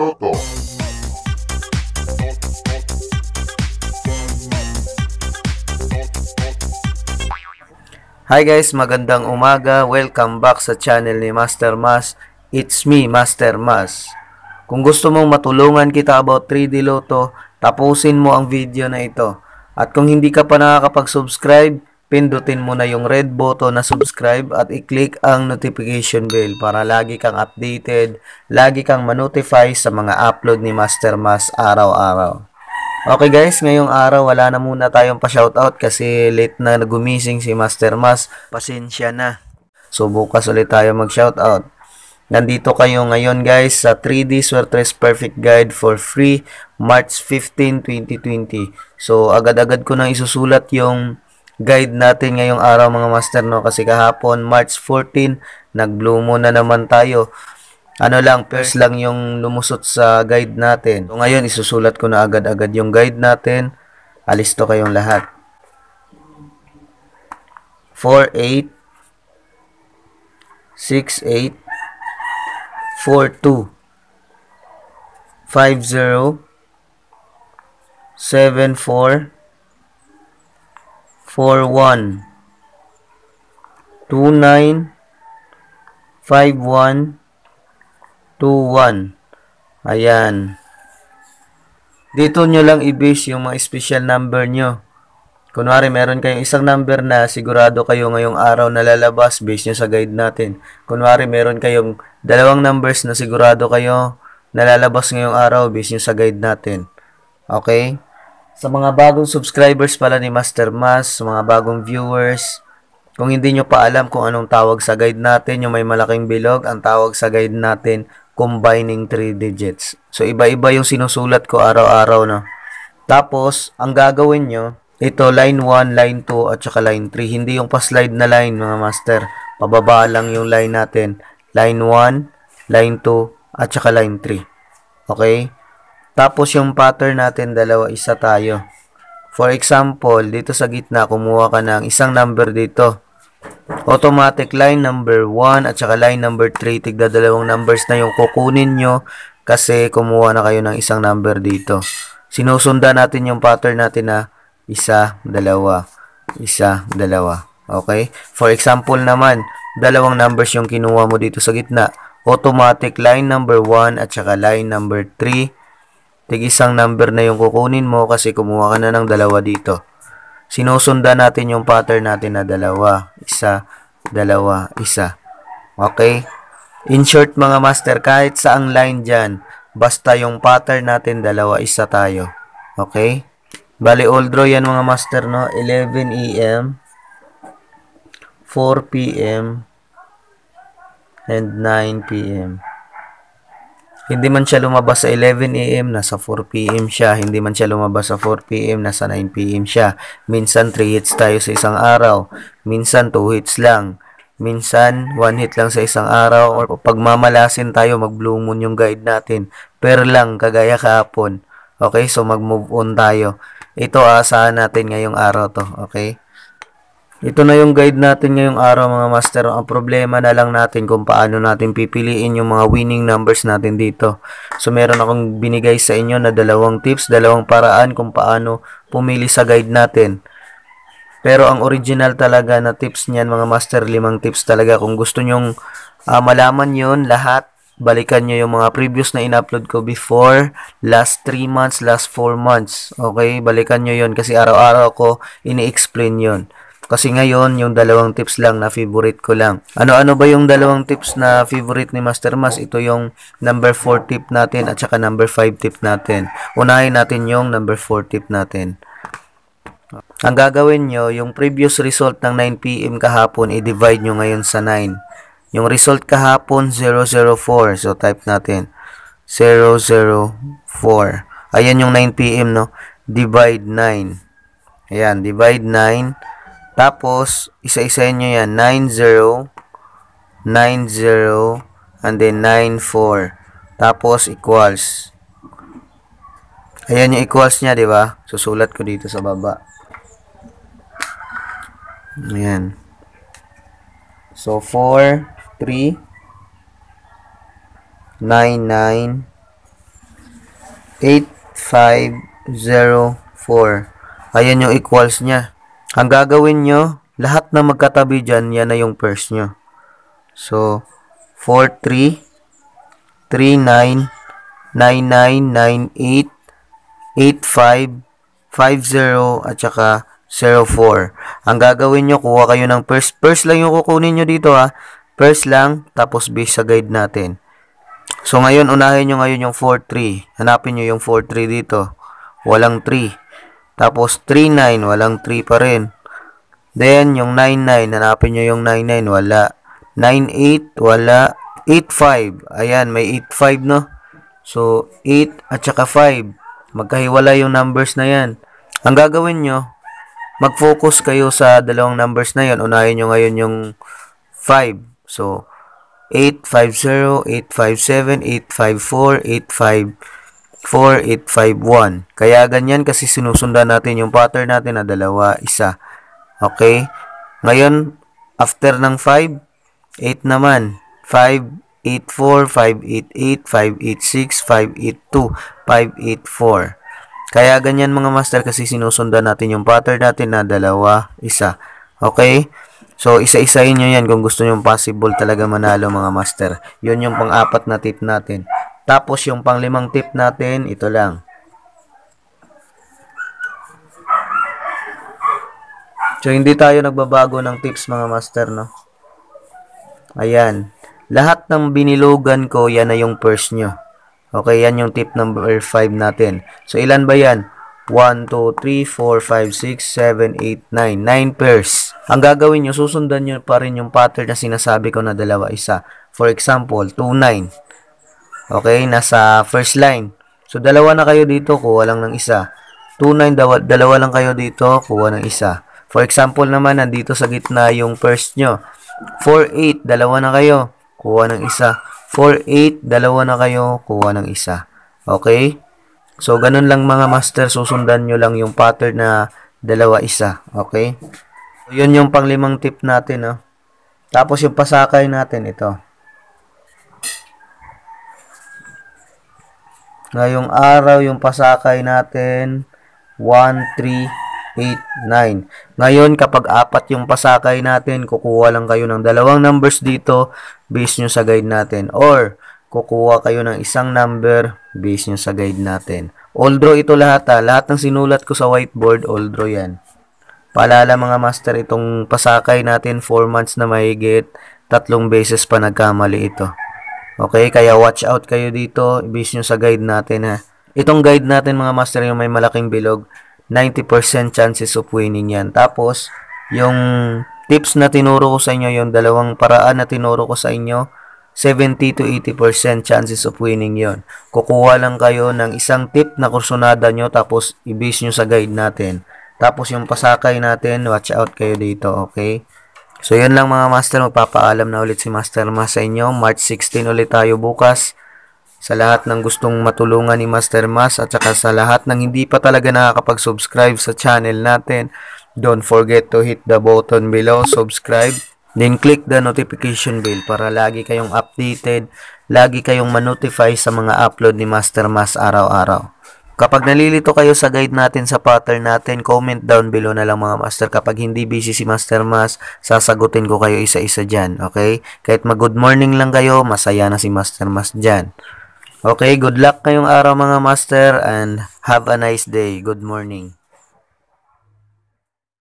Data. Hi guys, magandang umaga. Welcome back sa channel ni Master Mas. It's me, Master Mas. Kung gusto mong matulungan kita about 3D Lotto, tapusin mo ang video na ito. At kung hindi ka pa nakakapag-subscribe, pindutin mo na yung red button na subscribe at i-click ang notification bell para lagi kang updated, lagi kang manotify sa mga upload ni Master Mas araw-araw. Okay guys, ngayong araw wala na muna tayong pa-shoutout kasi late na nagumising si Master Mas. Pasensya na. So bukas ulit tayo mag-shoutout. Nandito kayo ngayon guys sa 3D Swertres Perfect Guide for free March 15, 2020. So agad-agad ko nang isusulat yung guide natin ngayong araw mga master no kasi kahapon March 14 nag blue moon na naman tayo ano lang first lang yung lumusot sa guide natin so ngayon isusulat ko na agad-agad yung guide natin alisto kayong lahat 48 68 42 50 74 four one two nine five one two one ayan dito nyo lang i-base yung mga special number nyo kunwari meron kayong isang number na sigurado kayo ngayong araw na lalabas base nyo sa guide natin kunwari meron kayong dalawang numbers na sigurado kayo na lalabas ngayong araw base nyo sa guide natin okay sa mga bagong subscribers pala ni Master Mas, sa mga bagong viewers, kung hindi nyo pa alam kung anong tawag sa guide natin, yung may malaking bilog, ang tawag sa guide natin, combining 3 digits. So, iba-iba yung sinusulat ko araw-araw, no? Tapos, ang gagawin nyo, ito, line 1, line 2, at saka line 3. Hindi yung pa-slide na line, mga master. Pababa lang yung line natin. Line 1, line 2, at saka line 3. Okay? Tapos yung pattern natin dalawa isa tayo. For example, dito sa gitna kumuha ka ng isang number dito. Automatic line number 1 at saka line number 3 tigda dalawang numbers na yung kukunin nyo kasi kumuha na kayo ng isang number dito. Sinusunda natin yung pattern natin na isa, dalawa, isa, dalawa. Okay? For example naman, dalawang numbers yung kinuha mo dito sa gitna. Automatic line number 1 at saka line number 3 Tig isang number na yung kukunin mo kasi kumuha ka na ng dalawa dito. Sinusundan natin yung pattern natin na dalawa, isa, dalawa, isa. Okay? In short mga master, kahit saang line dyan, basta yung pattern natin dalawa, isa tayo. Okay? Bali all draw yan mga master no, 11 AM, 4 PM, and 9 PM. Hindi man siya lumabas sa 11 a.m., nasa 4 p.m. siya. Hindi man siya lumabas sa 4 p.m., nasa 9 p.m. siya. Minsan 3 hits tayo sa isang araw. Minsan 2 hits lang. Minsan 1 hit lang sa isang araw. Or pagmamalasin tayo, mag-blue moon yung guide natin. Pero lang, kagaya kahapon. Okay, so mag-move on tayo. Ito asahan natin ngayong araw to. Okay? Ito na yung guide natin ngayong araw mga master. Ang problema na lang natin kung paano natin pipiliin yung mga winning numbers natin dito. So meron akong binigay sa inyo na dalawang tips, dalawang paraan kung paano pumili sa guide natin. Pero ang original talaga na tips niyan mga master, limang tips talaga. Kung gusto nyong uh, malaman yon lahat, balikan nyo yung mga previous na in-upload ko before, last 3 months, last 4 months. Okay, balikan nyo yon kasi araw-araw ko ini-explain yon kasi ngayon, yung dalawang tips lang na favorite ko lang. Ano-ano ba yung dalawang tips na favorite ni Master Mas? Ito yung number 4 tip natin at saka number 5 tip natin. Unahin natin yung number 4 tip natin. Ang gagawin nyo, yung previous result ng 9pm kahapon, i-divide nyo ngayon sa 9. Yung result kahapon, 004. So, type natin. 004. Ayan yung 9pm, no? Divide 9. Ayan, divide 9. Tapos, isa-isahin nyo yan. 90, 90, and then 94. Tapos, equals. Ayan yung equals niya, di ba? Susulat ko dito sa baba. Ayan. So, 4, 3, 9, 9, 8, 5, 0, 4. Ayan yung equals niya. Ang gagawin nyo, lahat na magkatabi dyan, yan na yung first nyo. So, 43 39 9998 9, 9, at saka 04. Ang gagawin nyo, kuha kayo ng first. First lang yung kukunin nyo dito ha. First lang, tapos base sa guide natin. So, ngayon, unahin nyo ngayon yung 43. Hanapin nyo yung 43 dito. Walang 3. Tapos 39, walang 3 pa rin. Then yung 99, hanapin niyo yung 99, wala. 98, wala. 85, ayan, may 85 no? So, 8 at saka 5. magkahiwalay yung numbers na yan. Ang gagawin niyo mag-focus kayo sa dalawang numbers na yon. Unahin niyo ngayon yung 5. So, 850, 857, 854, 85. 4851. Kaya ganyan kasi sinusundan natin yung pattern natin na dalawa, isa. Okay? Ngayon, after ng 5, 8 naman. 5, 584, 588, 586, 582, 584. Kaya ganyan mga master kasi sinusundan natin yung pattern natin na dalawa, isa. Okay? So, isa isa nyo yan kung gusto nyo possible talaga manalo mga master. Yun yung pang-apat na tip natin. Tapos yung panglimang tip natin, ito lang. So hindi tayo nagbabago ng tips mga master, no? Ayan. Lahat ng binilogan ko, yan na yung purse nyo. Okay, yan yung tip number 5 natin. So ilan ba yan? 1, 2, 3, 4, 5, 6, 7, 8, 9. 9 pairs. Ang gagawin nyo, susundan nyo pa rin yung pattern na sinasabi ko na dalawa isa. For example, 2, 9. Okay, nasa first line. So, dalawa na kayo dito, kuha lang ng isa. 2-9, dalawa, lang kayo dito, kuha ng isa. For example naman, nandito sa gitna yung first nyo. 4-8, dalawa na kayo, kuha ng isa. 4-8, dalawa na kayo, kuha ng isa. Okay? So, ganun lang mga master, susundan nyo lang yung pattern na dalawa isa. Okay? So, yun yung panglimang tip natin. No? Tapos yung pasakay natin, ito. Ngayong araw, yung pasakay natin, 1389. Ngayon, kapag apat yung pasakay natin, kukuha lang kayo ng dalawang numbers dito based nyo sa guide natin. Or, kukuha kayo ng isang number based nyo sa guide natin. All draw ito lahat ha. Ah. Lahat ng sinulat ko sa whiteboard, all draw yan. Paalala mga master, itong pasakay natin 4 months na mahigit, tatlong beses pa nagkamali ito. Okay, kaya watch out kayo dito. Base nyo sa guide natin ha. Itong guide natin mga master yung may malaking bilog, 90% chances of winning yan. Tapos, yung tips na tinuro ko sa inyo, yung dalawang paraan na tinuro ko sa inyo, 70 to 80% chances of winning yon. Kukuha lang kayo ng isang tip na kursunada nyo tapos i-base nyo sa guide natin. Tapos yung pasakay natin, watch out kayo dito, okay? So, yun lang mga master. Magpapaalam na ulit si Master Ma sa inyo. March 16 ulit tayo bukas. Sa lahat ng gustong matulungan ni Master Mas at saka sa lahat ng hindi pa talaga nakakapag-subscribe sa channel natin, don't forget to hit the button below, subscribe. Then click the notification bell para lagi kayong updated, lagi kayong manotify sa mga upload ni Master Mas araw-araw. Kapag nalilito kayo sa guide natin sa pattern natin, comment down below na lang mga master. Kapag hindi busy si Master Mas, sasagutin ko kayo isa-isa dyan. Okay? Kahit mag-good morning lang kayo, masaya na si Master Mas dyan. Okay, good luck kayong araw mga master and have a nice day. Good morning.